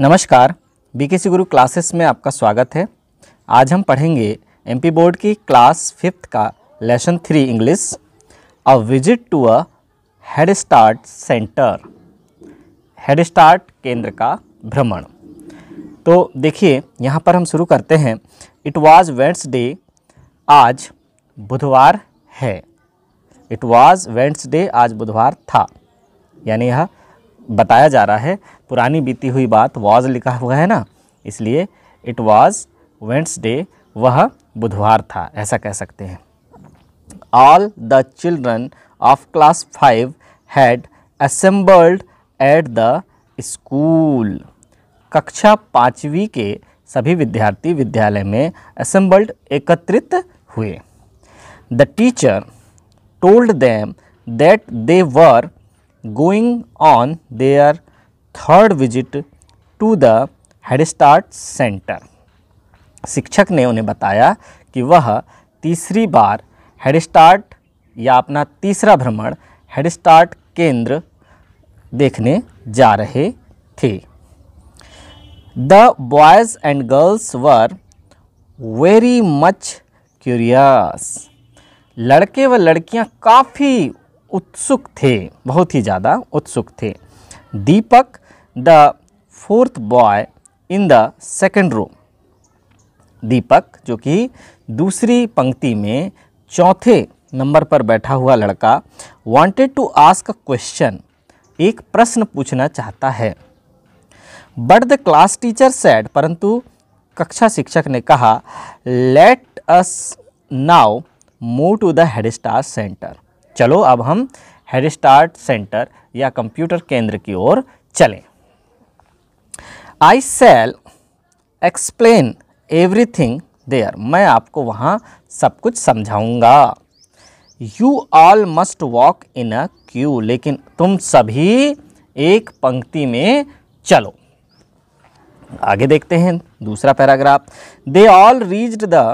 नमस्कार बीकेसी गुरु क्लासेस में आपका स्वागत है आज हम पढ़ेंगे एमपी बोर्ड की क्लास फिफ्थ का lesson three English a visit to a head start centre head start केंद्र का भ्रमण तो देखिए यहाँ पर हम शुरू करते हैं इट वाज वेंट्सडे आज बुधवार है इट वाज डे आज बुधवार था यानी यह बताया जा रहा है पुरानी बीती हुई बात वॉज लिखा हुआ है ना इसलिए इट वॉज वेंट्सडे वह बुधवार था ऐसा कह सकते हैं all the children of class five had assembled at the school कक्षा पाँचवीं के सभी विद्यार्थी विद्यालय में असेंबल्ड एकत्रित हुए the teacher told them that they were going on their third visit to the head start centre शिक्षक ने उन्हें बताया कि वह तीसरी बार हेड स्टार्ट या अपना तीसरा भ्रमण हेड स्टार्ट केंद्र देखने जा रहे थे the boys and girls were very much curious लड़के व लड़कियां काफ़ी उत्सुक थे बहुत ही ज़्यादा उत्सुक थे Deepak the fourth boy in the second row Deepak जो कि दूसरी पंक्ति में चौथे नंबर पर बैठा हुआ लड़का wanted to ask a question एक प्रश्न पूछना चाहता है but the class teacher said परंतु कक्षा शिक्षक ने कहा let us now move to the head star centre चलो अब हम हेड स्टार्ट सेंटर या कंप्यूटर केंद्र की ओर चलें I shall explain everything there मैं आपको वहाँ सब कुछ समझाऊँगा you all must walk in a queue लेकिन तुम सभी एक पंक्ति में चलो आगे देखते हैं दूसरा paragraph they all reached the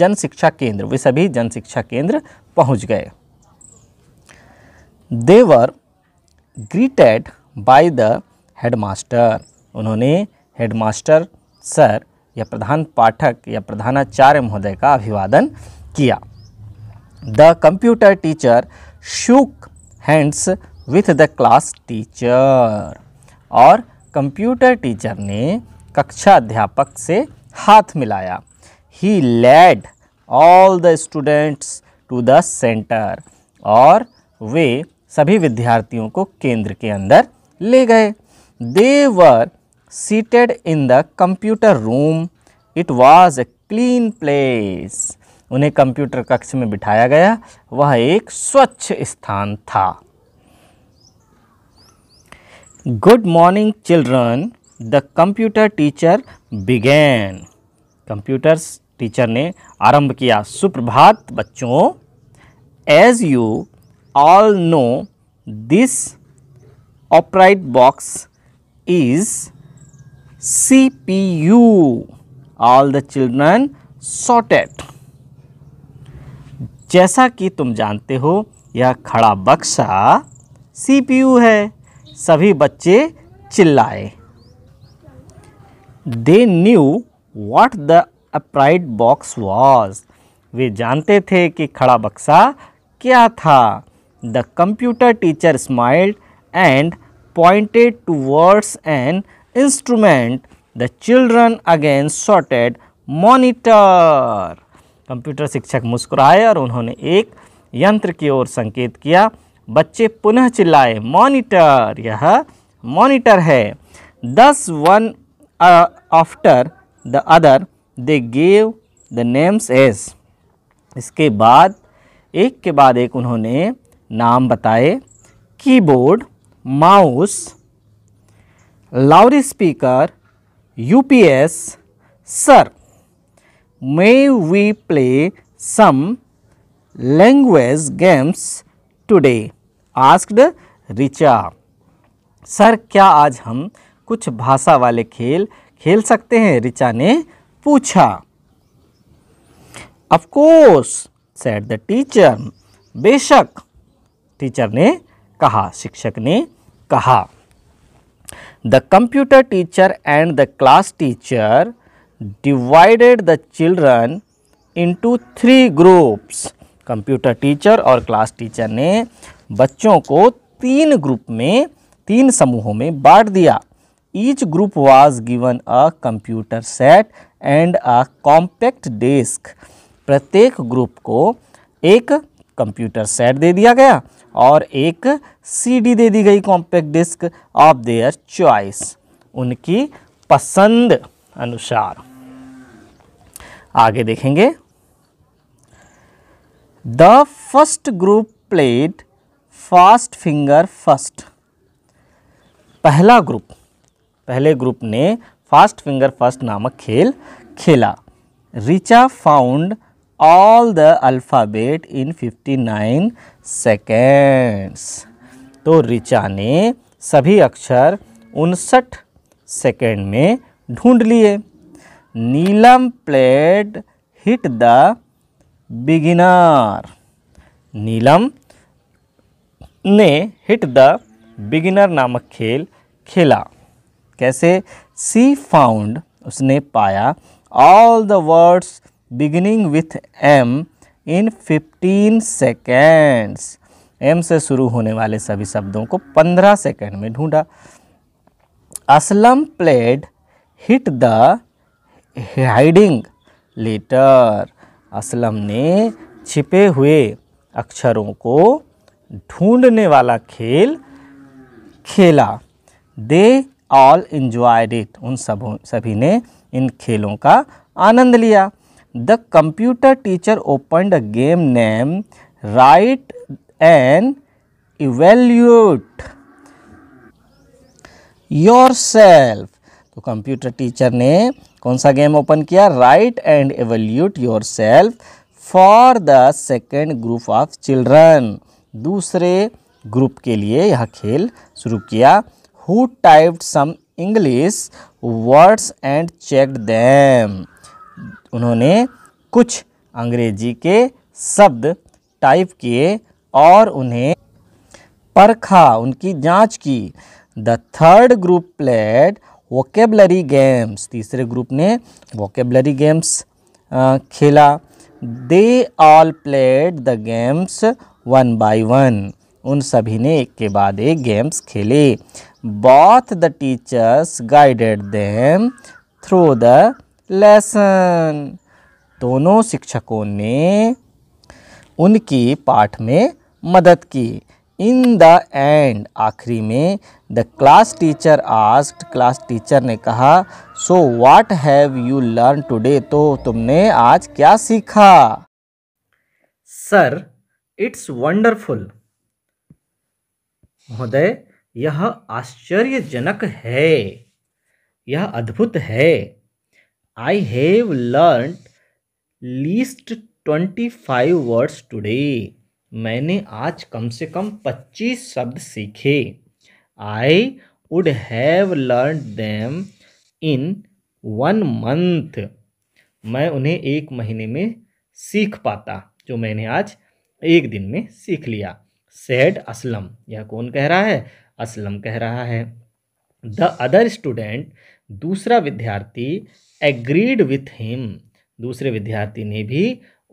Jan Shiksha केंद्र वे सभी जन शिक्षा केंद्र पहुंच गए they were greeted by the headmaster. उन्होंने हेडमास्टर सर या प्रधान पाठक या प्रधानाचार्य महोदय का अभिवादन किया the computer teacher shook hands with the class teacher और कंप्यूटर टीचर ने कक्षा अध्यापक से हाथ मिलाया he led all the students to the centre और वे सभी विद्यार्थियों को केंद्र के अंदर ले गए they were seated in the computer room it was a clean place उन्हें कंप्यूटर कक्ष में बिठाया गया वह एक स्वच्छ स्थान था good morning children the computer teacher began computer teacher ने आरंभ किया सुप्रभात बच्चों as you all know this upright box is CPU. All the children sorted. जैसा कि तुम जानते हो यह खड़ा बक्सा सीपीयू है सभी बच्चे चिल्लाए they knew what the upright box was वे जानते थे कि खड़ा बक्सा क्या था the computer teacher teacher and pointed towards an instrument the children again shouted, monitor computer शिक्षक मुस्कुराए और उन्होंने एक यंत्र की ओर संकेत किया बच्चे पुनः चिल्लाए मॉनिटर यह मॉनिटर है thus one after the other they gave the names as इसके बाद एक के बाद एक उन्होंने नाम बताए keyboard mouse loud speaker UPS sir may we play some language games today asked Richa sir क्या आज हम कुछ भाषा वाले खेल खेल सकते हैं रिचा ने पूछा of course said the teacher बेशक टीचर ने कहा शिक्षक ने कहा the computer teacher and the class teacher divided the children into three groups computer teacher और क्लास टीचर ने बच्चों को तीन ग्रुप में तीन समूहों में बांट दिया each group was given a computer set and a compact desk प्रत्येक ग्रुप को एक कंप्यूटर सेट दे दिया गया और एक सीडी दे दी गई compact disk of their choice उनकी पसंद अनुसार आगे देखेंगे the first group played fast finger first पहला ग्रुप पहले ग्रुप ने फास्ट फिंगर फर्स्ट नामक खेल खेला Richa found all the alphabet in 59 seconds. तो रिचा ने सभी अक्षर उनसठ सेकेंड में ढूंढ लिए Neelam played hit the beginner Neelam ने हिट द बिगिनर नामक खेल खेला कैसे सी फाउंड उसने पाया all the words beginning with M in 15 seconds M से शुरू होने वाले सभी शब्दों को 15 सेकेंड में ढूंढा Aslam played hit the hiding letter Aslam ने छिपे हुए अक्षरों को ढूंढने वाला खेल खेला दे ऑल इन्जॉयड इट उन सब सभी ने इन खेलों का आनंद लिया the computer teacher open a game name right and evaluate yourself तो कंप्यूटर टीचर ने कौन सा गेम ओपन किया right and evaluate yourself for the second group of children दूसरे ग्रुप के लिए यह खेल शुरू किया who typed some English words and check them उन्होंने कुछ अंग्रेजी के शब्द टाइप किए और उन्हें परखा उनकी जांच की the third group played vocabulary games तीसरे ग्रुप ने वोकेबलरी गेम्स खेला they all played the games one by one उन सभी ने एक के बाद एक गेम्स खेले both the teachers guided them through the lesson दोनों शिक्षकों ने उनकी पाठ में मदद की इन द एंड आखिरी में the class teacher asked class teacher ने कहा so what have you learn today तो तुमने आज क्या सीखा सर इट्स वंडरफुल महोदय यह आश्चर्यजनक है यह अद्भुत है I have learn least twenty five words today मैंने आज कम से कम पच्चीस शब्द सीखे I would have learn them in one month मैं उन्हें एक महीने में सीख पाता जो मैंने आज एक दिन में सीख लिया सेड असलम यह कौन कह रहा है असलम कह रहा है द अदर स्टूडेंट दूसरा विद्यार्थी एग्रीड विथ हिम दूसरे विद्यार्थी ने भी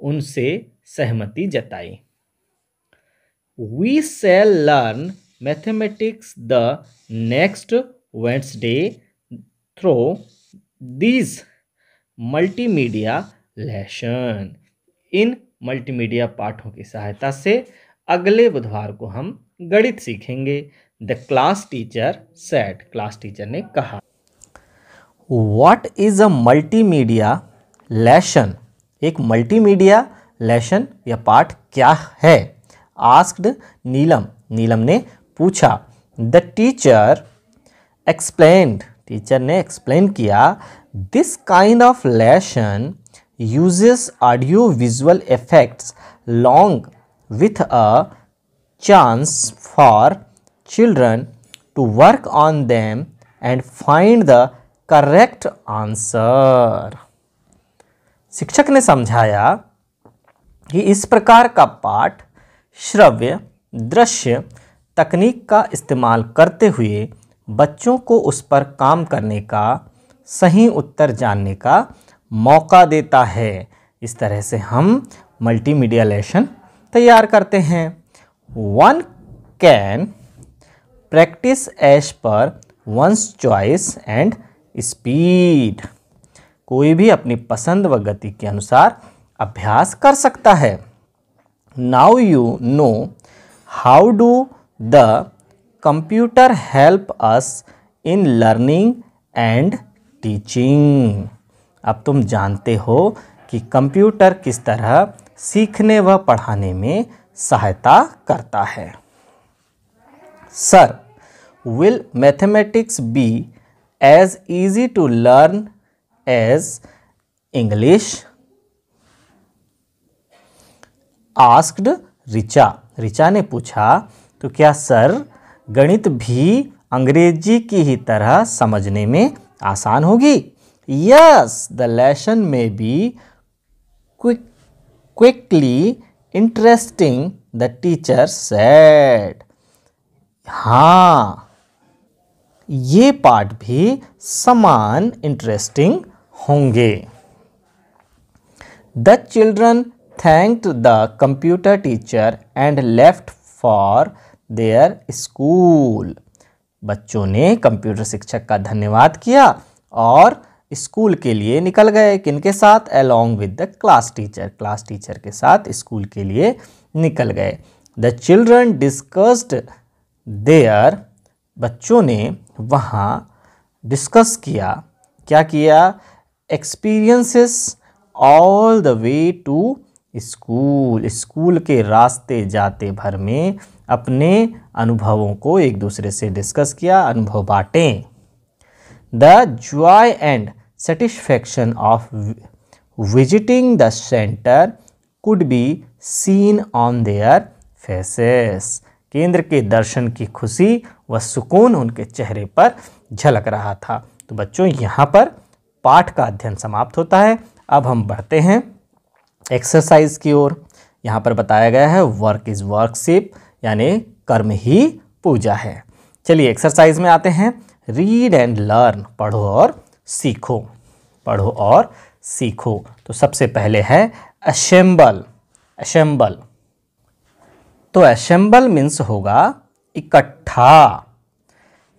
उनसे सहमति जताई we shall learn mathematics the next Wednesday through these multimedia lesson इन मल्टीमीडिया पाठों की सहायता से अगले बुधवार को हम गणित सीखेंगे the class teacher said class teacher ने कहा what is a multimedia lesson एक मल्टीमीडिया लेशन या पाठ क्या है आस्क्ड नीलम नीलम ने पूछा द टीचर एक्सप्लेन्ड टीचर ने एक्सप्लेन किया this kind of lesson uses audio visual effects long with a chance for children to work on them and find the correct answer शिक्षक ने समझाया कि इस प्रकार का पाठ श्रव्य दृश्य तकनीक का इस्तेमाल करते हुए बच्चों को उस पर काम करने का सही उत्तर जानने का मौका देता है इस तरह से हम मल्टीमीडिया लेसन तैयार करते हैं one can practice as per one's choice and speed कोई भी अपनी पसंद व गति के अनुसार अभ्यास कर सकता है now you know how do the computer help us in learning and teaching अब तुम जानते हो कि कंप्यूटर किस तरह सीखने व पढ़ाने में सहायता करता है sir will mathematics be as easy to learn as English asked Richa Richa ने पूछा तो क्या सर गणित भी अंग्रेजी की ही तरह समझने में आसान होगी yes the lesson may be quick quickly interesting the teacher said हाँ ये पार्ट भी समान इंटरेस्टिंग होंगे the children thanked the computer teacher and left for their school बच्चों ने कंप्यूटर शिक्षक का धन्यवाद किया और स्कूल के लिए निकल गए किनके साथ along with the class teacher class teacher के साथ स्कूल के लिए निकल गए द चिल्ड्रन डिस्कस्ड देयर बच्चों ने वहाँ डिस्कस किया क्या किया experiences all the way to school school के रास्ते जाते भर में अपने अनुभवों को एक दूसरे से डिस्कस किया अनुभव बांटें the joy and satisfaction of visiting the centre could be seen on their faces केंद्र के दर्शन की खुशी व सुकून उनके चेहरे पर झलक रहा था तो बच्चों यहाँ पर पाठ का अध्ययन समाप्त होता है अब हम बढ़ते हैं एक्सरसाइज की ओर यहाँ पर बताया गया है वर्क इज़ वर्कशिप यानी कर्म ही पूजा है चलिए एक्सरसाइज में आते हैं रीड एंड लर्न पढ़ो और सीखो पढ़ो और सीखो तो सबसे पहले है असेंबल असेंबल तो असेंबल मीन्स होगा इकट्ठा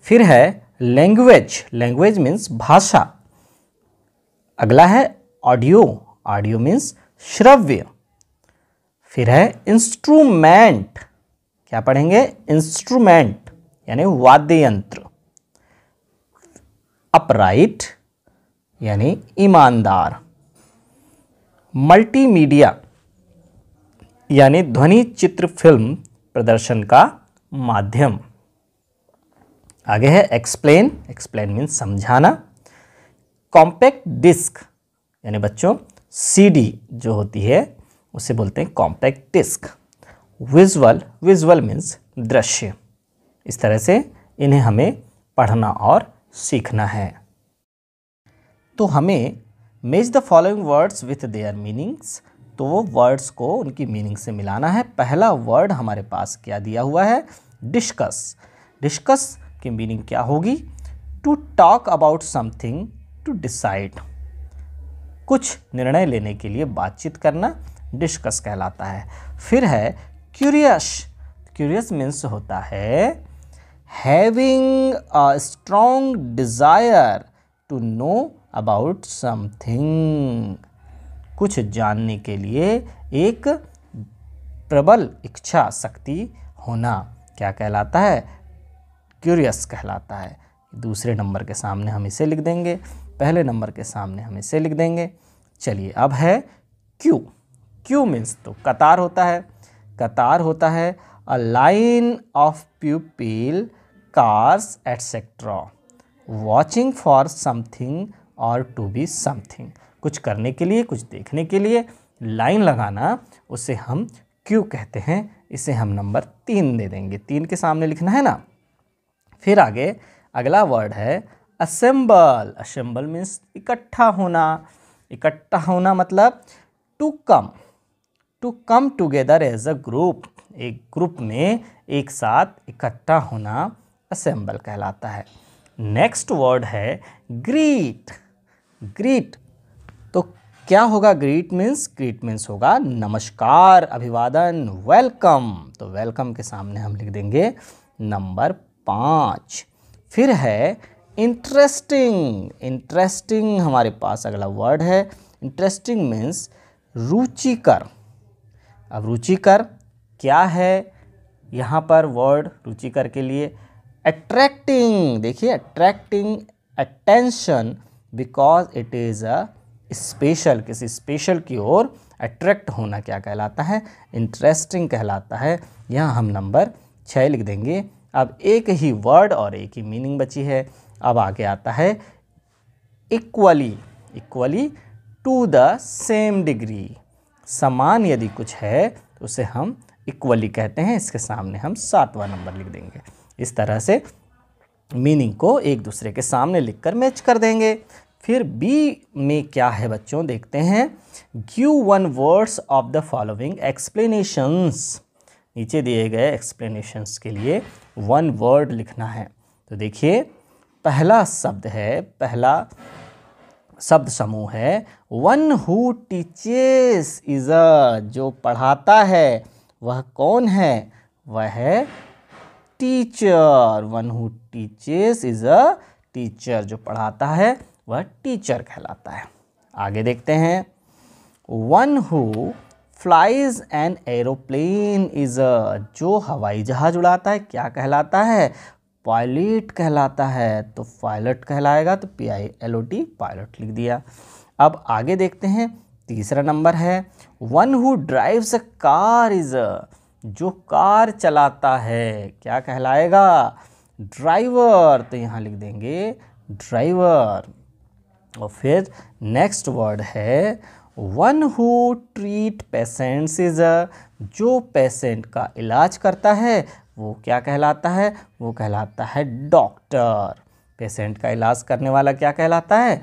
फिर है लैंग्वेज लैंग्वेज मीन्स भाषा अगला है ऑडियो ऑडियो मीन्स श्रव्य फिर है इंस्ट्रूमेंट क्या पढ़ेंगे इंस्ट्रूमेंट यानी वाद्य यंत्र अपराइट यानी ईमानदार मल्टीमीडिया यानी ध्वनि चित्र फिल्म प्रदर्शन का माध्यम आगे है एक्सप्लेन एक्सप्लेन मीन्स समझाना कॉम्पैक्ट डिस्क यानी बच्चों सीडी जो होती है उसे बोलते हैं compact disc visual visual means दृश्य इस तरह से इन्हें हमें पढ़ना और सीखना है तो हमें match the following words with their meanings तो वो वर्ड्स को उनकी मीनिंग से मिलाना है पहला वर्ड हमारे पास क्या दिया हुआ है डिस्कस डिस्कस की मीनिंग क्या होगी to talk about something to decide कुछ निर्णय लेने के लिए बातचीत करना डिस्कस कहलाता है फिर है क्यूरियस क्यूरियस मीन्स होता है having a strong desire to know about something कुछ जानने के लिए एक प्रबल इच्छा शक्ति होना क्या कहलाता है क्यूरियस कहलाता है दूसरे नंबर के सामने हम इसे लिख देंगे पहले नंबर के सामने हम इसे लिख देंगे चलिए अब है क्यू क्यू मीन्स तो कतार होता है कतार होता है a line of pupil cars etcetera watching for something और टू बी समथिंग कुछ करने के लिए कुछ देखने के लिए लाइन लगाना उसे हम क्यू कहते हैं इसे हम नंबर तीन दे देंगे तीन के सामने लिखना है ना फिर आगे अगला वर्ड है असेंबल असेंबल मीन्स इकट्ठा होना इकट्ठा होना मतलब to come to come together as a group एक ग्रुप में एक साथ इकट्ठा होना असेंबल कहलाता है नेक्स्ट वर्ड है ग्रीट ग्रीट तो क्या होगा ग्रीट मीन्स ग्रीट मीन्स होगा नमस्कार अभिवादन वेलकम तो वेलकम के सामने हम लिख देंगे नंबर पाँच फिर है इंटरेस्टिंग इंटरेस्टिंग हमारे पास अगला वर्ड है इंटरेस्टिंग मीन्स रुचिकर अब रुचिकर क्या है यहाँ पर वर्ड रुचिकर के लिए अट्रैक्टिंग देखिए attracting attention because it is a special किसी स्पेशल की ओर अट्रैक्ट होना क्या कहलाता है इंटरेस्टिंग कहलाता है यहाँ हम नंबर छः लिख देंगे अब एक ही वर्ड और एक ही मीनिंग बची है अब आगे आता है equally equally to the same degree समान यदि कुछ है तो उसे हम इक्वली कहते हैं इसके सामने हम सातवां नंबर लिख देंगे इस तरह से मीनिंग को एक दूसरे के सामने लिखकर मैच कर देंगे फिर बी में क्या है बच्चों देखते हैं give one words of the following explanations नीचे दिए गए एक्सप्लेनेशंस के लिए वन वर्ड लिखना है तो देखिए पहला शब्द है पहला शब्द समूह है one who teaches is a जो पढ़ाता है वह कौन है वह है teacher one who teaches is a teacher जो पढ़ाता है वह टीचर कहलाता है आगे देखते हैं one who flies an aeroplane is a जो हवाई जहाज उड़ाता है क्या कहलाता है पायलट कहलाता है तो पायलट कहलाएगा तो P I L O T pilot लिख दिया अब आगे देखते हैं तीसरा नंबर है one who drives a car is a जो कार चलाता है क्या कहलाएगा ड्राइवर तो यहाँ लिख देंगे ड्राइवर और फिर नेक्स्ट वर्ड है one who treat patients is a जो पेशेंट का इलाज करता है वो क्या कहलाता है वो कहलाता है डॉक्टर पेशेंट का इलाज करने वाला क्या कहलाता है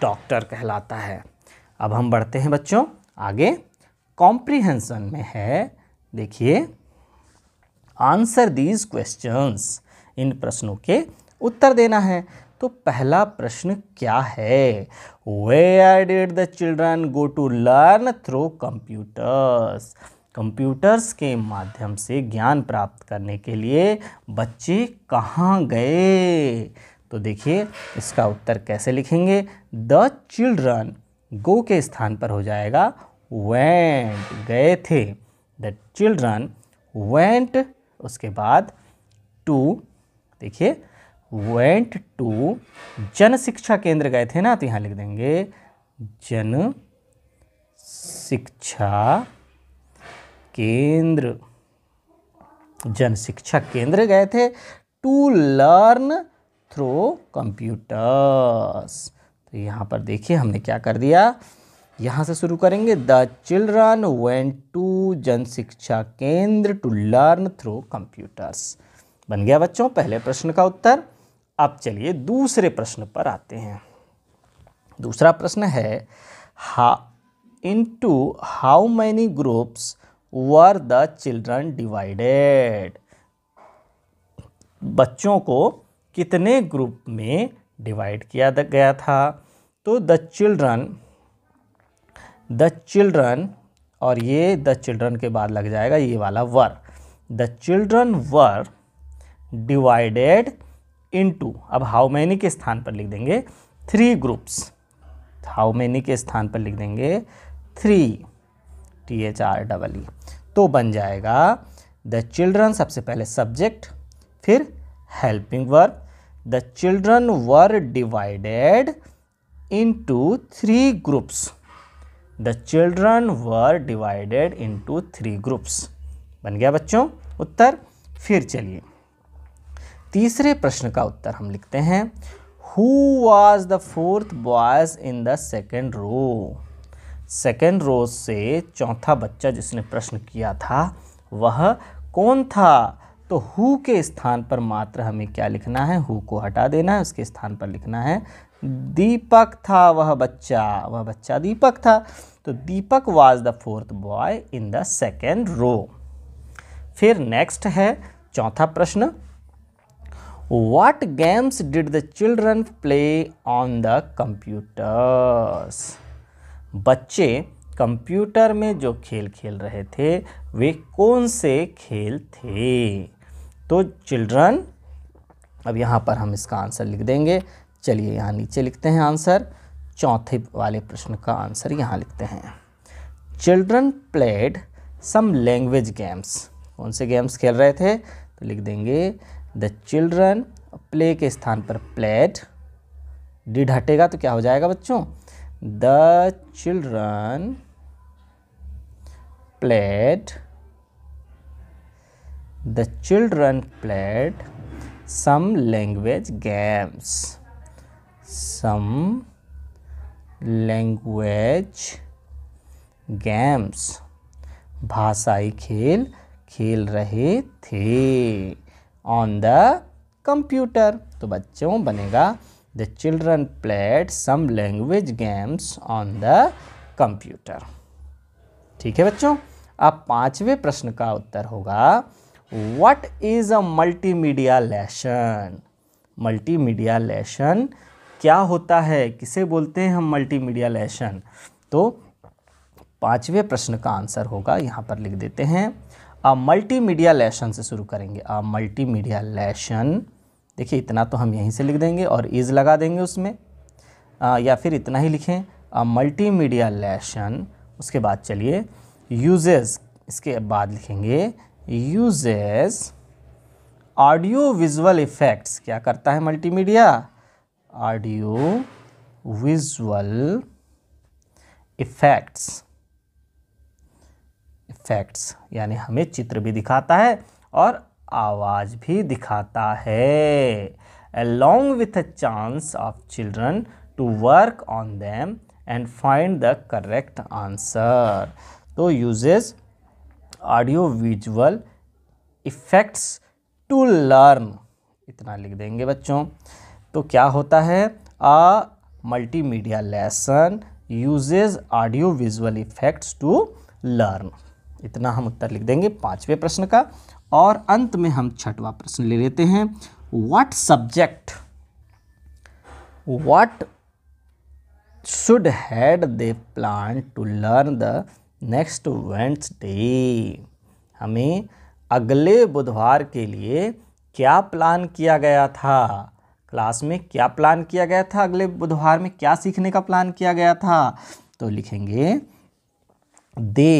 डॉक्टर कहलाता है अब हम बढ़ते हैं बच्चों आगे कॉम्प्रिहेंसन में है देखिए आंसर दीज क्वेश्चंस इन प्रश्नों के उत्तर देना है तो पहला प्रश्न क्या है where did the children go to learn through computers computers के माध्यम से ज्ञान प्राप्त करने के लिए बच्चे कहाँ गए तो देखिए इसका उत्तर कैसे लिखेंगे द चिल्ड्रन गो के स्थान पर हो जाएगा वेंट गए थे द चिल्ड्रन वेंट उसके बाद टू देखिए वेंट टू जन शिक्षा केंद्र गए थे ना तो यहाँ लिख देंगे जन शिक्षा केंद्र जन शिक्षा केंद्र गए थे टू लर्न थ्रू कंप्यूटर्स तो यहाँ पर देखिए हमने क्या कर दिया यहाँ से शुरू करेंगे द चिल्ड्रन वेंट टू जन शिक्षा केंद्र टू लर्न थ्रू कंप्यूटर्स बन गया बच्चों पहले प्रश्न का उत्तर अब चलिए दूसरे प्रश्न पर आते हैं दूसरा प्रश्न है हा into how many groups were the children divided बच्चों को कितने ग्रुप में डिवाइड किया गया था तो द चिल्ड्रन द चिल्ड्रन और ये द चिल्ड्रन के बाद लग जाएगा ये वाला were the children were divided into अब हाउ मैनी के स्थान पर लिख देंगे थ्री ग्रुप्स हाउ मैनी के स्थान पर लिख देंगे three T H R double E तो बन जाएगा द चिल्ड्रन सबसे पहले सब्जेक्ट फिर helping verb the children were divided into three groups the were were divided into three groups बन गया बच्चों उत्तर फिर चलिए तीसरे प्रश्न का उत्तर हम लिखते हैं who was the fourth boys in the second row second row से चौथा बच्चा जिसने प्रश्न किया था वह कौन था तो हु के स्थान पर मात्र हमें क्या लिखना है हु को हटा देना है उसके स्थान पर लिखना है दीपक था वह बच्चा वह बच्चा दीपक था तो Deepak was the fourth boy in the second row फिर नेक्स्ट है चौथा प्रश्न what games did the children play on the computers बच्चे कंप्यूटर में जो खेल खेल रहे थे वे कौन से खेल थे तो चिल्ड्रन अब यहाँ पर हम इसका आंसर लिख देंगे चलिए यहाँ नीचे लिखते हैं आंसर चौथे वाले प्रश्न का आंसर यहाँ लिखते हैं children played some language games कौन से गेम्स खेल रहे थे तो लिख देंगे द चिल्ड्रन प्ले के स्थान पर प्लेट डिड हटेगा तो क्या हो जाएगा बच्चों the children played the children played some language games some language games भाषाई खेल खेल रहे थे ऑन द कंप्यूटर तो बच्चों बनेगा the children played some language games on the computer ठीक है बच्चों अब पांचवें प्रश्न का उत्तर होगा what is a multimedia lesson multimedia lesson क्या होता है किसे बोलते हैं हम मल्टीमीडिया लेसन तो पांचवें प्रश्न का आंसर होगा यहाँ पर लिख देते हैं मल्टी मीडिया लेशन से शुरू करेंगे आ मल्टी मीडिया लेशन देखिए इतना तो हम यहीं से लिख देंगे और इज़ लगा देंगे उसमें आ, या फिर इतना ही लिखें मल्टी मीडिया लेशन उसके बाद चलिए यूजेस इसके बाद लिखेंगे यूजेस ऑडियो विजुअल इफ़ेक्ट्स क्या करता है multimedia audio visual effects facts यानी हमें चित्र भी दिखाता है और आवाज़ भी दिखाता है along with a chance of children to work on them and find the correct answer तो uses audio visual effects to learn इतना लिख देंगे बच्चों तो क्या होता है a multimedia lesson uses audio visual effects to learn इतना हम उत्तर लिख देंगे पाँचवें प्रश्न का और अंत में हम छठवा प्रश्न ले लेते हैं what subject what should had they plan to learn the next day हमें अगले बुधवार के लिए क्या प्लान किया गया था क्लास में क्या प्लान किया गया था अगले बुधवार में क्या सीखने का प्लान किया गया था तो लिखेंगे दे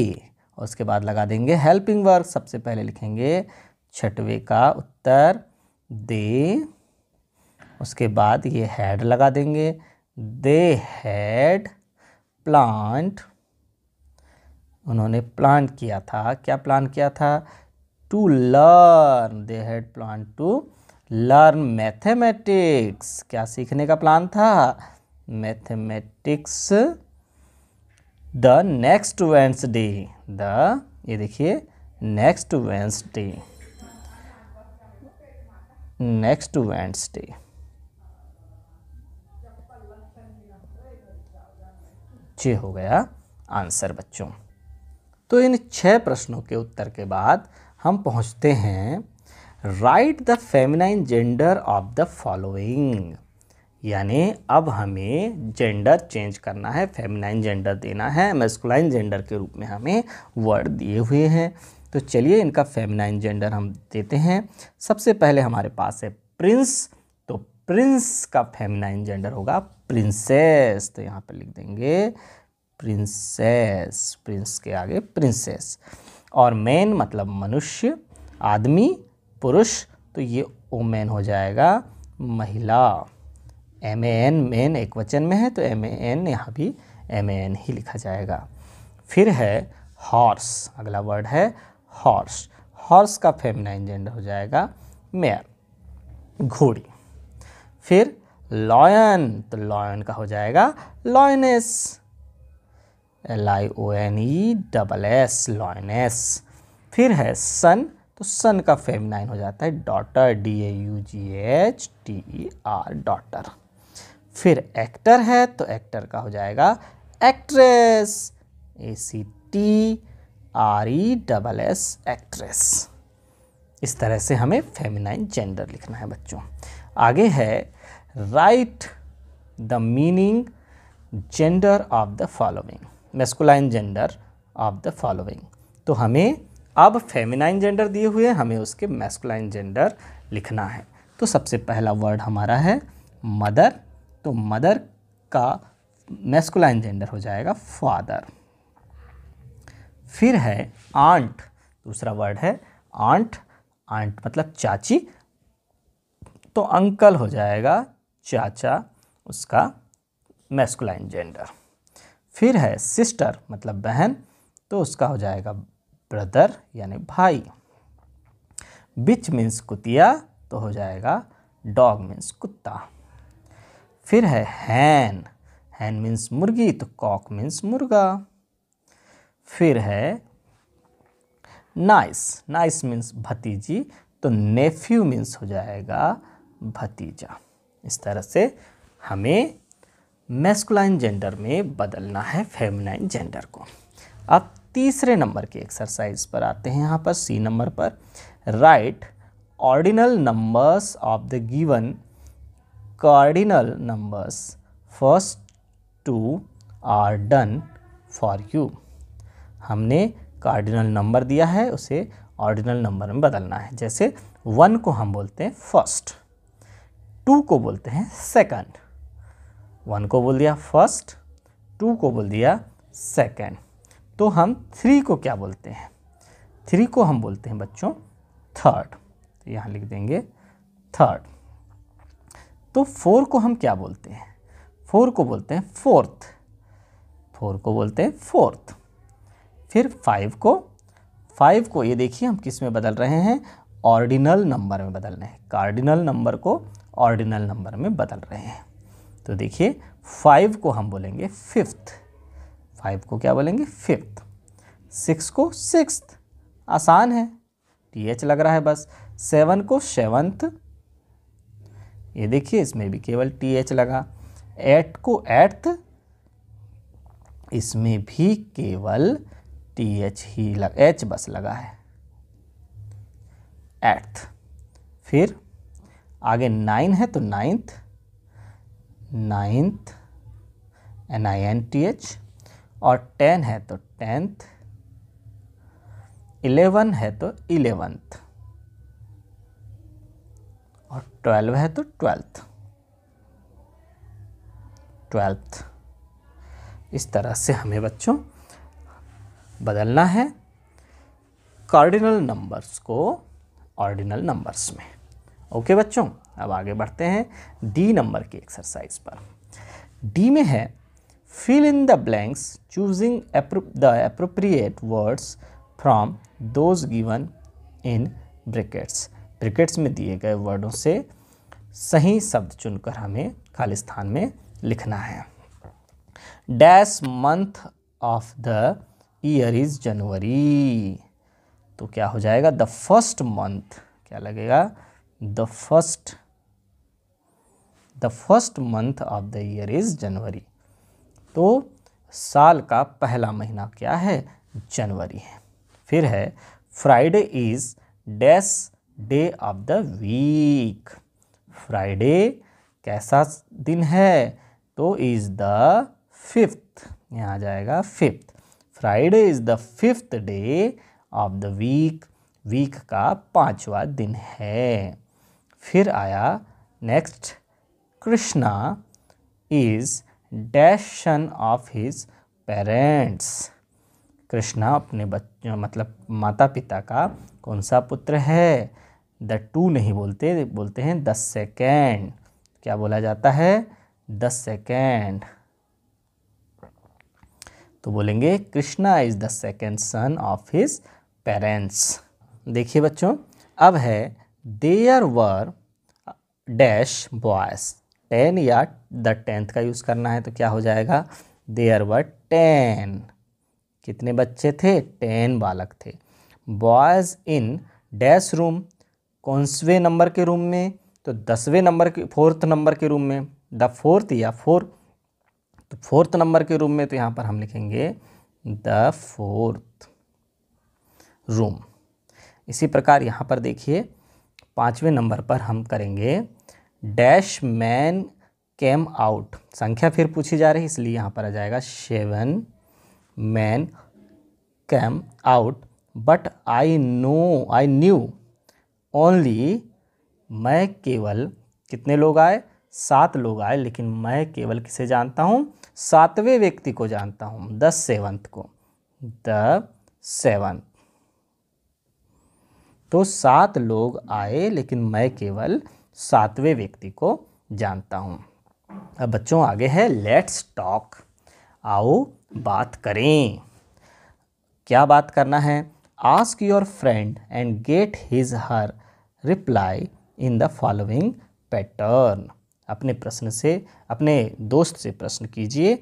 और उसके बाद लगा देंगे हेल्पिंग वर्क सबसे पहले लिखेंगे छठवे का उत्तर दे उसके बाद ये हैड लगा देंगे दे हैड प्लांट उन्होंने प्लान किया था क्या प्लान किया था to learn they had plan to learn mathematics क्या सीखने का प्लान था mathematics the next Wednesday the ये देखिए नेक्स्ट वेंसडे नेक्स्ट वेंसडे छ हो गया आंसर बच्चों तो इन छह प्रश्नों के उत्तर के बाद हम पहुंचते हैं write the feminine gender of the following यानी अब हमें जेंडर चेंज करना है फेमिनाइन जेंडर देना है मेस्कुलाइन जेंडर के रूप में हमें वर्ड दिए हुए हैं तो चलिए इनका फेमिनाइन जेंडर हम देते हैं सबसे पहले हमारे पास है प्रिंस तो प्रिंस का फेमिनाइन जेंडर होगा प्रिंसेस तो यहाँ पर लिख देंगे प्रिंसेस प्रिंस के आगे प्रिंसेस और मैन मतलब मनुष्य आदमी पुरुष तो ये ओमेन हो जाएगा महिला एम ए एन मेन एक वचन में है तो एम ए एन यहाँ भी एम ए एन ही लिखा जाएगा फिर है हॉर्स अगला वर्ड है हॉर्स हॉर्स का फेमिनाइन जेंडर हो जाएगा मेयर घोड़ी फिर लॉयन तो लॉयन का हो जाएगा lioness L I O N E double S lioness फिर है सन तो सन का फेमिनाइन हो जाता है daughter D A U G H T E R daughter फिर एक्टर है तो एक्टर का हो जाएगा actress A C T R E double S actress इस तरह से हमें फेमिनाइन जेंडर लिखना है बच्चों आगे है write the meaning gender of the following masculine gender of the following तो हमें अब फेमिनाइन जेंडर दिए हुए हमें उसके मेस्कुलाइन जेंडर लिखना है तो सबसे पहला वर्ड हमारा है मदर तो मदर का मेस्कुलाइन जेंडर हो जाएगा फादर फिर है आंट दूसरा वर्ड है आंट आंट मतलब चाची तो अंकल हो जाएगा चाचा उसका मेस्कुलाइन जेंडर फिर है सिस्टर मतलब बहन तो उसका हो जाएगा ब्रदर यानी भाई बिच मीन्स कुतिया तो हो जाएगा डॉग मीन्स कुत्ता फिर है हैन हैन मीन्स मुर्गी तो कॉक मीन्स मुर्गा फिर है नाइस नाइस मीन्स भतीजी तो नेफ्यू मीन्स हो जाएगा भतीजा इस तरह से हमें मेस्कुलाइन जेंडर में बदलना है फेमिनाइन जेंडर को अब तीसरे नंबर की एक्सरसाइज पर आते हैं यहाँ पर सी नंबर पर write ordinal numbers of the given cardinal numbers first two are done for you हमने कार्डिनल नंबर दिया है उसे ऑर्डिनल नंबर में बदलना है जैसे वन को हम बोलते हैं फर्स्ट टू को बोलते हैं सेकंड वन को बोल दिया फर्स्ट टू को बोल दिया सेकंड तो हम थ्री को क्या बोलते हैं थ्री को हम बोलते हैं बच्चों थर्ड तो यहाँ लिख देंगे थर्ड तो फोर को हम क्या बोलते हैं फोर को बोलते हैं फोर्थ फोर को बोलते हैं फोर्थ फिर फाइव को फाइव को ये देखिए हम किस में बदल रहे हैं ऑर्डिनल नंबर में बदल रहे हैं कार्डिनल नंबर को ऑर्डिनल नंबर में बदल रहे हैं तो देखिए फाइव को हम बोलेंगे फिफ्थ फाइव को क्या बोलेंगे फिफ्थ सिक्स को सिक्स्थ आसान है टी एच लग रहा है बस सेवन को सेवन्थ ये देखिए इसमें भी केवल टी एच लगा एट को एट इसमें भी केवल टी एच ही लग एच बस लगा है एट्थ फिर आगे नाइन है तो ninth ninth N I N T H और टेन है तो टेंथ इलेवन है तो इलेवंथ और ट्वेल्व है तो ट्वेल्थ ट्वेल्थ इस तरह से हमें बच्चों बदलना है कार्डिनल नंबर्स को ऑर्डिनल नंबर्स में ओके बच्चों अब आगे बढ़ते हैं डी नंबर की एक्सरसाइज पर डी में है fill in the blanks choosing the appropriate words from those given in brackets brackets में दिए गए वर्डों से सही शब्द चुनकर हमें खालिस्तान में लिखना है dash month of the year is January तो क्या हो जाएगा द फर्स्ट मंथ क्या लगेगा the first the first month of the year is January तो साल का पहला महीना क्या है जनवरी है फिर है Friday is dash day of the week Friday कैसा दिन है तो इज़ द फिफ्थ यहाँ आ जाएगा fifth Friday is the fifth day of the week week का पांचवा दिन है फिर आया next Krishna is dash son of his parents Krishna अपने बच्चों मतलब माता पिता का कौन सा पुत्र है द टू नहीं बोलते बोलते हैं द सेकेंड क्या बोला जाता है द सेकेंड तो बोलेंगे Krishna is the second son of his parents देखिए बच्चों अब है there were dash boys ten या द टेंथ का यूज़ करना है तो क्या हो जाएगा देयर वर टेन कितने बच्चे थे टेन बालक थे बॉयज़ इन डैश रूम कौनसवें नंबर के रूम में तो दसवें नंबर के फोर्थ नंबर के रूम में द फोर्थ या फोर तो फोर्थ नंबर के रूम में तो यहाँ पर हम लिखेंगे द फोर्थ रूम इसी प्रकार यहाँ पर देखिए पाँचवें नंबर पर हम करेंगे डैश मैन कैम आउट संख्या फिर पूछी जा रही है इसलिए यहाँ पर आ जाएगा seven man came out but I know I knew only मैं केवल कितने लोग आए सात लोग आए लेकिन मैं केवल किसे जानता हूँ सातवें व्यक्ति को जानता हूँ द सेवंथ को द सेवंथ तो सात लोग आए लेकिन मैं केवल सातवें व्यक्ति को जानता हूँ अब बच्चों आगे है लेट्स टॉक आओ बात करें क्या बात करना है ask your friend and get his her reply in the following pattern अपने प्रश्न से अपने दोस्त से प्रश्न कीजिए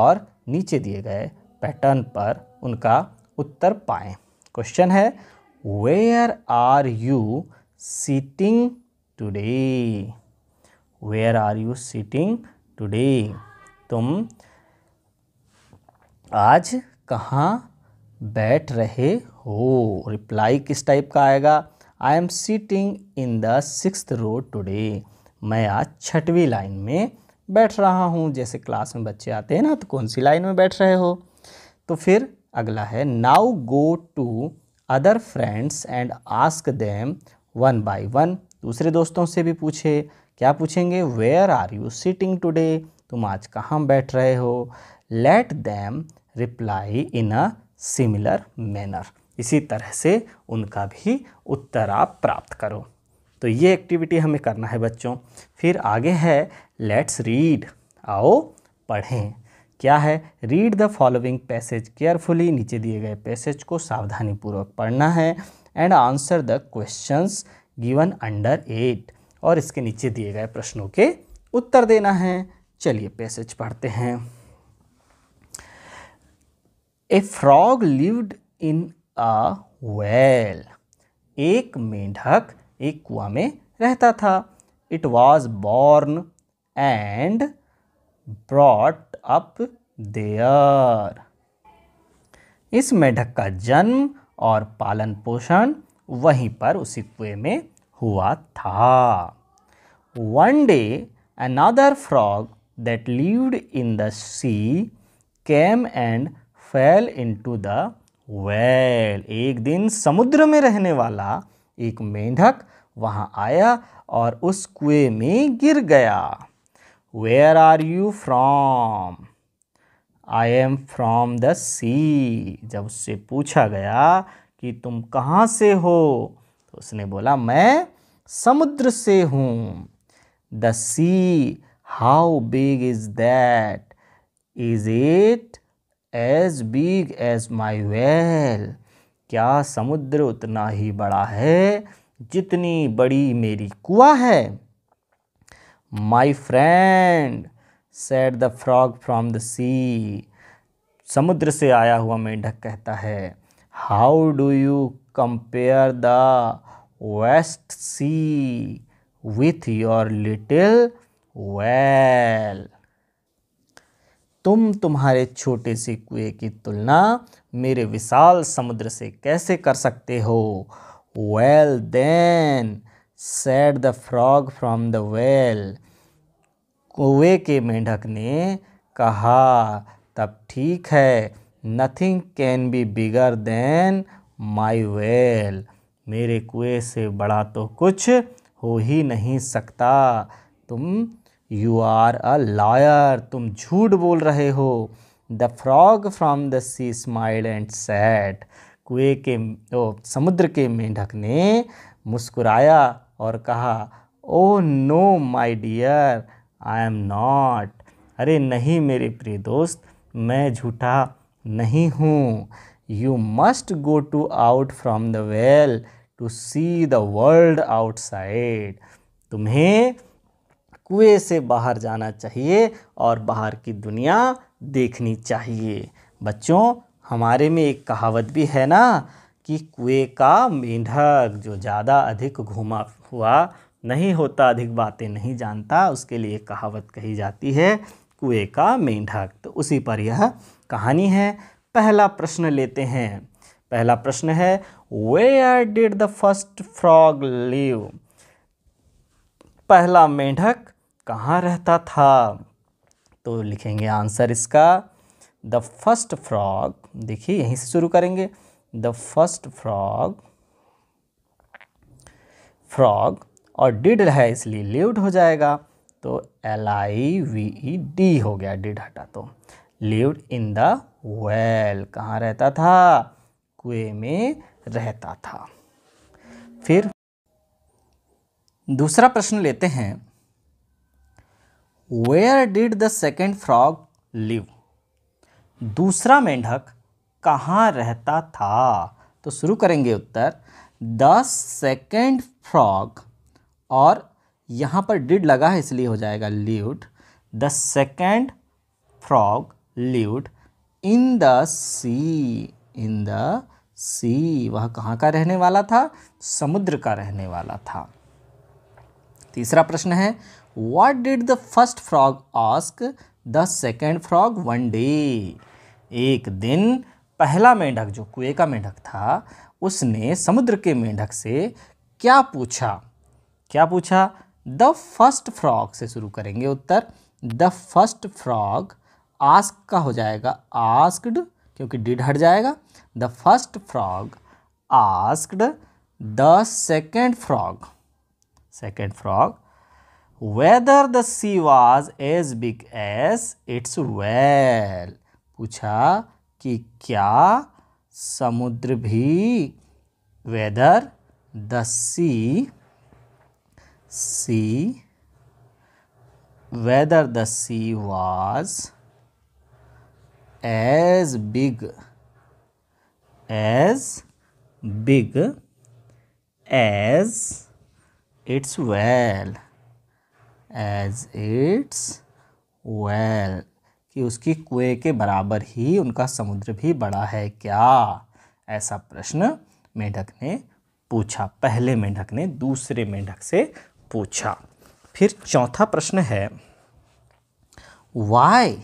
और नीचे दिए गए पैटर्न पर उनका उत्तर पाएं क्वेश्चन है where are you sitting today where are you sitting today तुम आज कहाँ बैठ रहे हो रिप्लाई किस टाइप का आएगा I am sitting in the six road today मैं आज छठवीं लाइन में बैठ रहा हूँ जैसे क्लास में बच्चे आते हैं ना तो कौन सी लाइन में बैठ रहे हो तो फिर अगला है now go to other friends and ask them one by one दूसरे दोस्तों से भी पूछे क्या पूछेंगे where are you sitting today तुम आज कहाँ बैठ रहे हो let them reply in a similar manner इसी तरह से उनका भी उत्तर आप प्राप्त करो तो ये एक्टिविटी हमें करना है बच्चों फिर आगे है लेट्स रीड आओ पढ़ें क्या है read the following passage carefully नीचे दिए गए पैसेज को सावधानीपूर्वक पढ़ना है and answer the questions given under it और इसके नीचे दिए गए प्रश्नों के उत्तर देना है चलिए पैसेज पढ़ते हैं a frog lived in a well एक मेंढक एक कुआ में रहता था it was born and brought up there इस मेंढक का जन्म और पालन पोषण वहीं पर उसी कुएं में हुआ था one day another frog that lived in the sea came and fell into the well एक दिन समुद्र में रहने वाला एक मेंढक वहाँ आया और उस कुएं में गिर गया where are you from I am from the sea जब उससे पूछा गया कि तुम कहाँ से हो तो उसने बोला मैं समुद्र से हूँ the sea how big is that is it as big as my well क्या समुद्र उतना ही बड़ा है जितनी बड़ी मेरी कुआ है my friend said the frog from the sea समुद्र से आया हुआ मेंढक कहता है how do you compare the vast sea with your little well तुम तुम्हारे छोटे से कुएं की तुलना मेरे विशाल समुद्र से कैसे कर सकते हो well then said the frog from the well कुएं के मेंढक ने कहा तब ठीक है nothing can be bigger than my well मेरे कुएं से बड़ा तो कुछ हो ही नहीं सकता तुम यू आर अ लायर तुम झूठ बोल रहे हो the frog from the sea smile and said कुएं के ओ, समुद्र के मेंढक ने मुस्कुराया और कहा oh no my dear I am not अरे नहीं मेरे प्रिय दोस्त मैं झूठा नहीं हूँ you must go to out from the well to see the world outside तुम्हें कुएं से बाहर जाना चाहिए और बाहर की दुनिया देखनी चाहिए बच्चों हमारे में एक कहावत भी है ना कि कुएं का मेंढक जो ज़्यादा अधिक घूमा हुआ नहीं होता अधिक बातें नहीं जानता उसके लिए एक कहावत कही जाती है कुएं का मेंढक तो उसी पर यह कहानी है पहला प्रश्न लेते हैं पहला प्रश्न है where did the first frog live पहला मेंढक कहाँ रहता था तो लिखेंगे आंसर इसका द फर्स्ट फ्रॉग देखिए यहीं से शुरू करेंगे द फर्स्ट फ्रॉग फ्रॉग और डिड है इसलिए लिव्ड हो जाएगा तो L I V E D हो गया डिड हटा तो लिव्ड इन द वेल कहाँ रहता था कुएं में रहता था फिर दूसरा प्रश्न लेते हैं where did the second frog live दूसरा मेंढक कहाँ रहता था तो शुरू करेंगे उत्तर द सेकेंड फ्रॉग और यहाँ पर डिड लगा है इसलिए हो जाएगा lived the second frog lived in the sea in the sea वह कहाँ का रहने वाला था समुद्र का रहने वाला था तीसरा प्रश्न है what did the first frog ask the second frog one day एक दिन पहला मेंढक जो कुएं का मेंढक था उसने समुद्र के मेंढक से क्या पूछा क्या पूछा द फर्स्ट फ्रॉग से शुरू करेंगे उत्तर द फर्स्ट फ्रॉग आस्क का हो जाएगा आस्कड क्योंकि डिड हट जाएगा the first frog asked the second frog second frog whether the sea was as big as its well. पूछा कि क्या समुद्र भी whether the sea sea whether the sea was as big as big as its well as its well कि उसकी कुएं के बराबर ही उनका समुद्र भी बड़ा है क्या ऐसा प्रश्न मेंढक ने पूछा पहले मेंढक ने दूसरे मेंढक से पूछा फिर चौथा प्रश्न है why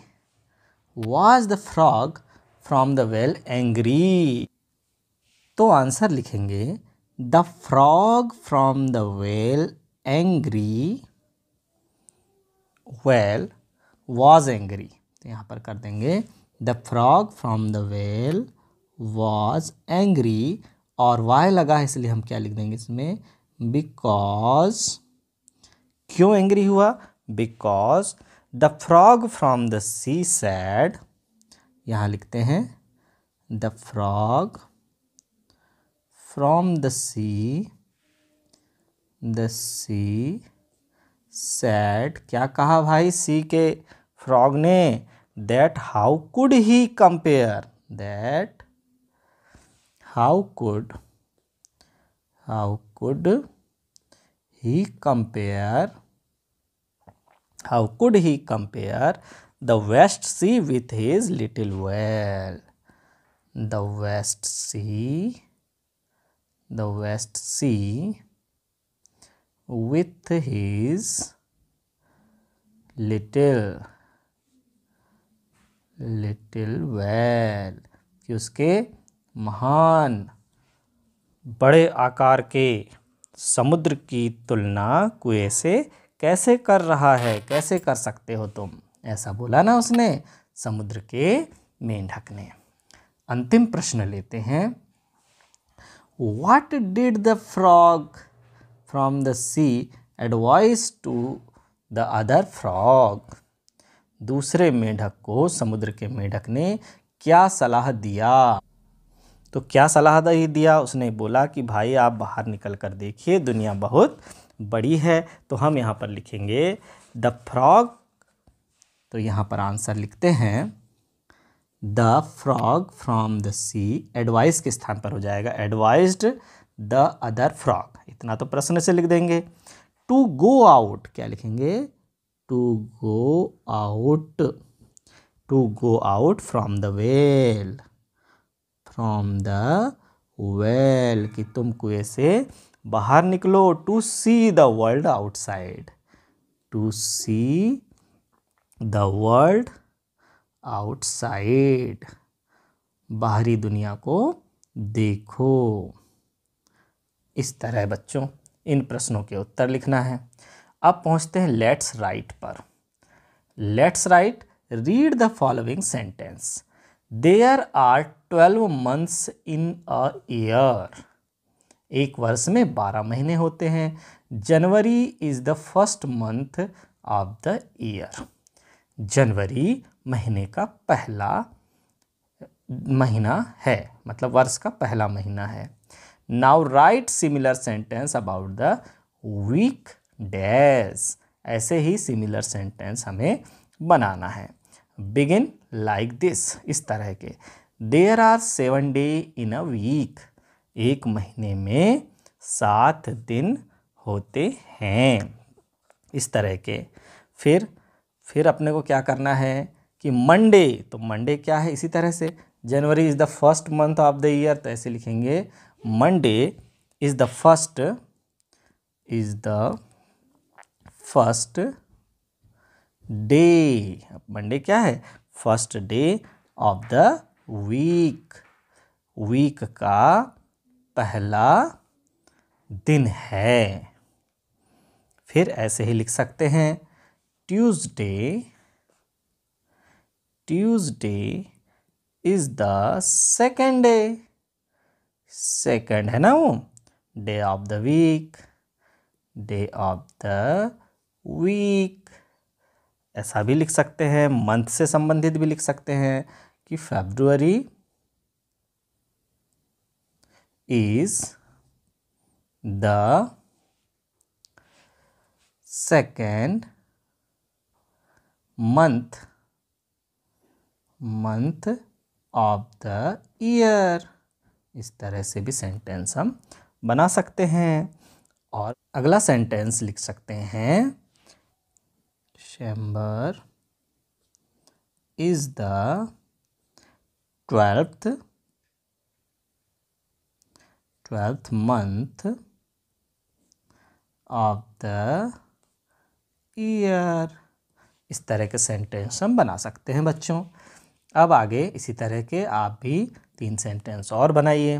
was the frog from the well angry तो आंसर लिखेंगे the frog from the well angry well was angry तो यहाँ पर कर देंगे the frog from the well was angry और वाह लगा है इसलिए हम क्या लिख देंगे इसमें बिकॉज क्यों एंग्री हुआ because the frog from the sea said यहाँ लिखते हैं the frog from the sea the sea said क्या कहा भाई सी के फ्रॉग ने that how could he compare that how could how could he compare how could he compare the vast sea with his little well the vast sea the vast sea with his little little well कि उसके महान बड़े आकार के समुद्र की तुलना कुएं से कैसे कर रहा है कैसे कर सकते हो तुम ऐसा बोला ना उसने समुद्र के मेंढक ने अंतिम प्रश्न लेते हैं what did the frog from the sea advice to the other frog. दूसरे मेढक को समुद्र के मेढक ने क्या सलाह दिया तो क्या सलाह दही दिया उसने बोला कि भाई आप बाहर निकल कर देखिए दुनिया बहुत बड़ी है तो हम यहाँ पर लिखेंगे द फ्रॉग तो यहाँ पर आंसर लिखते हैं the frog from the sea advice के स्थान पर हो जाएगा एडवाइज्ड द अदर फ्रॉग इतना तो प्रश्न से लिख देंगे टू गो आउट क्या लिखेंगे to go out to go out from the well from the well कि तुम कुएं से बाहर निकलो to see the world outside to see the world outside बाहरी दुनिया को देखो इस तरह बच्चों इन प्रश्नों के उत्तर लिखना है अब पहुंचते हैं लेट्स राइट पर let's write read the following sentence there are twelve months in a year एक वर्ष में बारह महीने होते हैं January is the first month of the year जनवरी महीने का पहला महीना है मतलब वर्ष का पहला महीना है now write similar sentence about the week dash ऐसे ही सिमिलर सेंटेंस हमें बनाना है बिगिन लाइक दिस इस तरह के there are seven day in a week एक महीने में सात दिन होते हैं इस तरह के फिर फिर अपने को क्या करना है कि मंडे तो मंडे क्या है इसी तरह से January is the first month of the year तो ऐसे लिखेंगे Monday is the first is the first day Monday क्या है first day of the week week का पहला दिन है फिर ऐसे ही लिख सकते हैं Tuesday Tuesday is the second day second है ना वो day of the week day of the week ऐसा भी लिख सकते हैं मंथ से संबंधित भी लिख सकते हैं कि February is the second month month of the year इस तरह से भी सेंटेंस हम बना सकते हैं और अगला सेंटेंस लिख सकते हैं December is the twelfth twelfth month of the year इस तरह के सेंटेंस हम बना सकते हैं बच्चों अब आगे इसी तरह के आप भी तीन सेंटेंस और बनाइए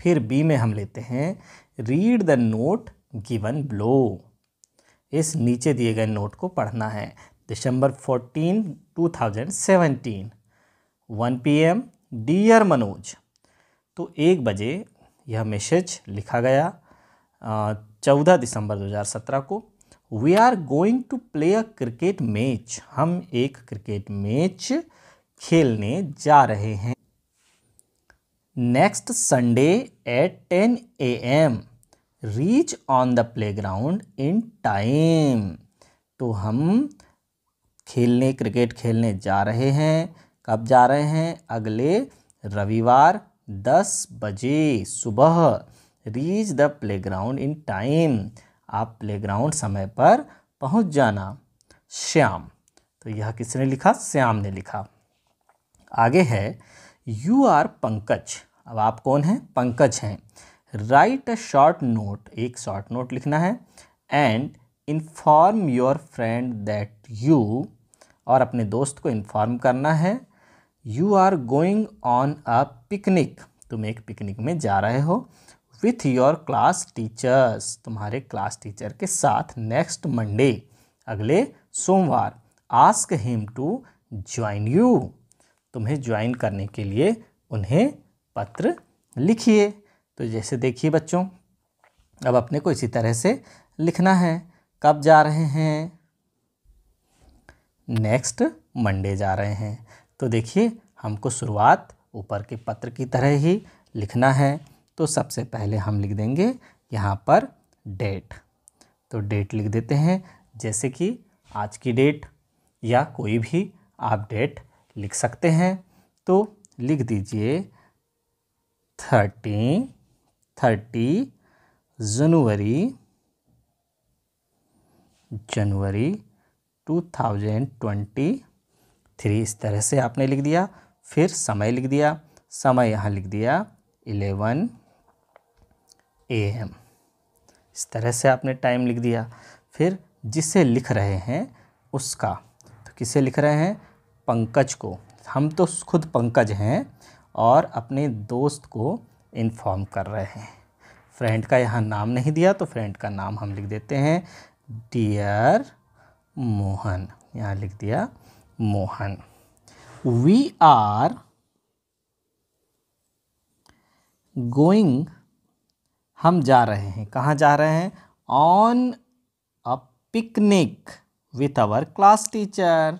फिर बी में हम लेते हैं read the note given below इस नीचे दिए गए नोट को पढ़ना है December fourteen two thousand seventeen one P M dear Manoj तो एक बजे यह मैसेज लिखा गया चौदह दिसंबर 2017 को we are going to play a cricket match हम एक क्रिकेट मैच खेलने जा रहे हैं next at ten A M reach on the play ground in time तो हम खेलने क्रिकेट खेलने जा रहे हैं कब जा रहे हैं अगले रविवार दस बजे सुबह reach the play ground in time आप प्ले ग्राउंड समय पर पहुंच जाना श्याम तो यह किसने लिखा श्याम ने लिखा आगे है यू आर पंकज अब आप कौन हैं पंकज हैं राइट अ शॉर्ट नोट एक शॉर्ट नोट लिखना है and inform your friend that you और अपने दोस्त को इन्फॉर्म करना है you are going on a picnic तुम एक पिकनिक में जा रहे हो विथ योर क्लास टीचर्स तुम्हारे क्लास टीचर के साथ नेक्स्ट मंडे अगले सोमवार ask him to join you तुम्हें ज्वाइन करने के लिए उन्हें पत्र लिखिए तो जैसे देखिए बच्चों अब अपने को इसी तरह से लिखना है कब जा रहे हैं नेक्स्ट मंडे जा रहे हैं तो देखिए हमको शुरुआत ऊपर के पत्र की तरह ही लिखना है तो सबसे पहले हम लिख देंगे यहाँ पर डेट तो डेट लिख देते हैं जैसे कि आज की डेट या कोई भी आप डेट लिख सकते हैं तो लिख दीजिए thirty thirty January January two thousand twenty three इस तरह से आपने लिख दिया फिर समय लिख दिया समय यहाँ लिख दिया इलेवन ए एम इस तरह से आपने टाइम लिख दिया फिर जिसे लिख रहे हैं उसका तो किसे लिख रहे हैं पंकज को हम तो खुद पंकज हैं और अपने दोस्त को इन्फॉर्म कर रहे हैं फ्रेंड का यहाँ नाम नहीं दिया तो फ्रेंड का नाम हम लिख देते हैं डियर मोहन यहाँ लिख दिया मोहन वी आर गोइंग हम जा रहे हैं कहाँ जा रहे हैं on a picnic with our class teacher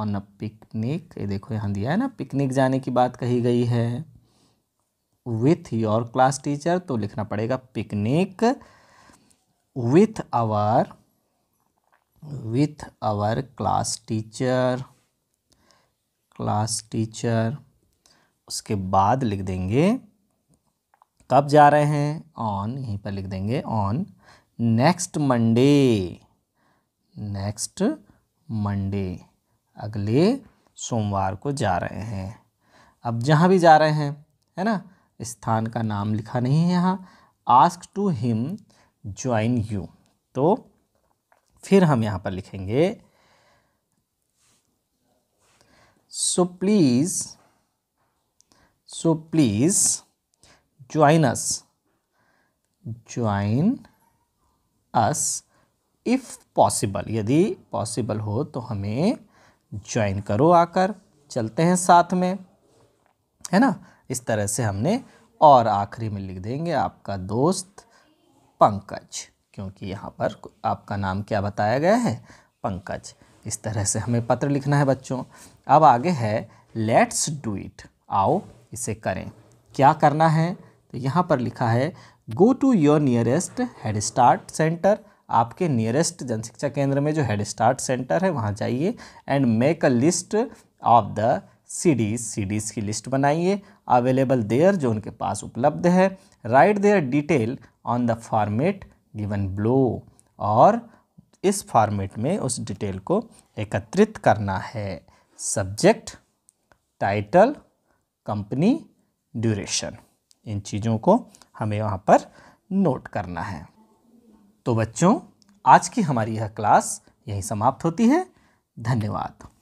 on a picnic ये देखो यहाँ दिया है ना पिकनिक जाने की बात कही गई है विथ योर क्लास टीचर तो लिखना पड़ेगा picnic with our with our class teacher class teacher उसके बाद लिख देंगे कब जा रहे हैं ऑन यहीं पर लिख देंगे on next Monday next Monday अगले सोमवार को जा रहे हैं अब जहाँ भी जा रहे हैं है ना स्थान का नाम लिखा नहीं है यहाँ ask to him join you तो फिर हम यहाँ पर लिखेंगे so please so please join us join us if possible यदि पॉसिबल हो तो हमें ज्वाइन करो आकर चलते हैं साथ में है ना इस तरह से हमने और आखिरी में लिख देंगे आपका दोस्त पंकज क्योंकि यहाँ पर आपका नाम क्या बताया गया है पंकज इस तरह से हमें पत्र लिखना है बच्चों अब आगे है लेट्स डू इट आओ इसे करें क्या करना है तो यहाँ पर लिखा है go to your nearest head start centre आपके नियरेस्ट जनशिक्षा केंद्र में जो हेड स्टार्ट सेंटर है वहाँ जाइए and make a list of the CDs CDs की लिस्ट बनाइए अवेलेबल देयर जो उनके पास उपलब्ध है write their detail on the format given below और इस फॉर्मेट में उस डिटेल को एकत्रित करना है सब्जेक्ट टाइटल कंपनी ड्यूरेशन इन चीज़ों को हमें वहाँ पर नोट करना है तो बच्चों आज की हमारी यह क्लास यहीं समाप्त होती है धन्यवाद